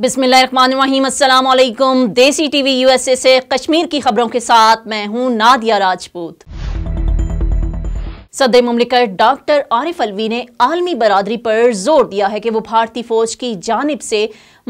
बिसमीम देसी TV USA से कश्मीर की खबरों के साथ मैं हूं नादिया राजपूत सदर ममलिकत डॉक्टर आरिफ अलवी ने आलमी बरदरी पर जोर दिया है कि वो भारतीय फौज की जानब से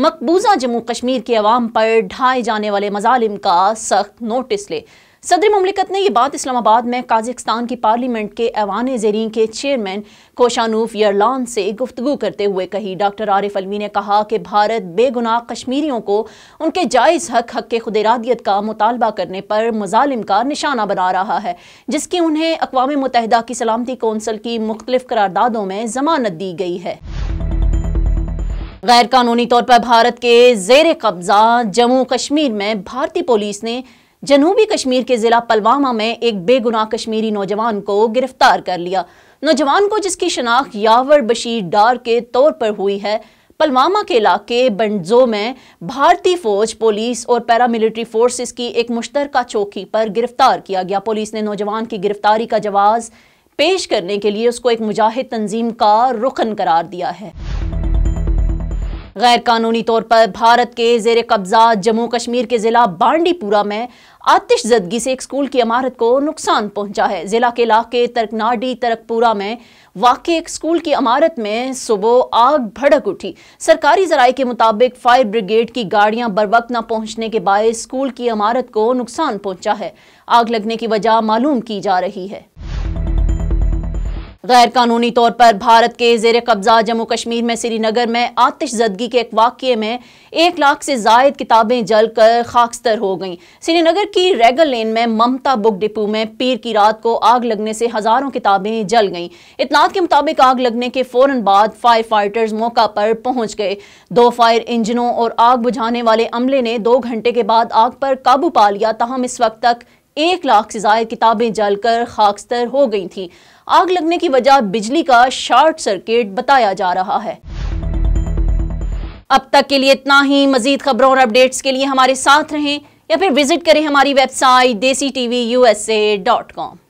मकबूजा जम्मू कश्मीर के अवाम पर ढाए जाने वाले मजालिम का सख्त नोटिस ले सदर ममलिकत ने यह बात इस्लामाबाद में काजिकस्तान की पार्लियामेंट के ऐवान जरीन के चेयरमैन कोशानूफ यरलान से गुफ्तु करते हुए कही डॉक्टर आरिफ अलवी ने कहा कि भारत बेगुनाह कश्मीरियों को उनके जायज़ हक हक के खुदरादियत का मुतालबा करने पर मुजालिम का निशाना बना रहा है जिसकी उन्हें अकवा मुतहदा की सलामती कौंसल की मुख्तलिफ करारदादों में जमानत दी गई है गैर कानूनी तौर पर भारत के जेर कब्जा जम्मू कश्मीर में भारतीय पुलिस ने जनूबी कश्मीर के ज़िला पलवामा में एक बेगुनाह कश्मीरी नौजवान को गिरफ्तार कर लिया नौजवान को जिसकी शनाख्त यावर बशीर डार के तौर पर हुई है पलवामा के इलाके बंडजो में भारतीय फौज पुलिस और पैरामिलिट्री फोर्सेस की एक मुश्तरका चौकी पर गिरफ्तार किया गया पुलिस ने नौजवान की गिरफ्तारी का जवाब पेश करने के लिए उसको एक मुजाहिद तंजीम का रुखन करार दिया है गैर कानूनी तौर पर भारत के जेर कब्जा जम्मू कश्मीर के ज़िला बांडीपुरा में आतिशजदगी से एक स्कूल की इमारत को नुकसान पहुंचा है ज़िला के इलाके तरकनाडी तरकपुरा में वाकई एक स्कूल की इमारत में सुबह आग भड़क उठी सरकारी जराये के मुताबिक फायर ब्रिगेड की गाड़ियां बर वक्त न पहुंचने के बाय स्कूल की इमारत को नुकसान पहुंचा है आग लगने की वजह मालूम की जा रही है गैर कानूनी तौर पर भारत के जेर कब्जा जम्मू कश्मीर में श्रीनगर में आतिश जदगी के एक वाक्य में एक लाख से जायद किताबें जल कर खाकस्तर हो गईं श्रीनगर की रेगल लेन में ममता बुक डिपो में पीर की रात को आग लगने से हज़ारों किताबें जल गईं इतलात के मुताबिक आग लगने के फ़ौर बाद फायर फाइटर्स मौका पर पहुंच गए दो फायर इंजनों और आग बुझाने वाले अमले ने दो घंटे के बाद आग पर काबू पा लिया तहम इस वक्त तक एक लाख से ज्यादा किताबें जलकर खाकस्तर हो गई थी आग लगने की वजह बिजली का शॉर्ट सर्किट बताया जा रहा है अब तक के लिए इतना ही मजीद खबरों और अपडेट्स के लिए हमारे साथ रहें या फिर विजिट करें हमारी वेबसाइट देसी टीवी यूएसए डॉट कॉम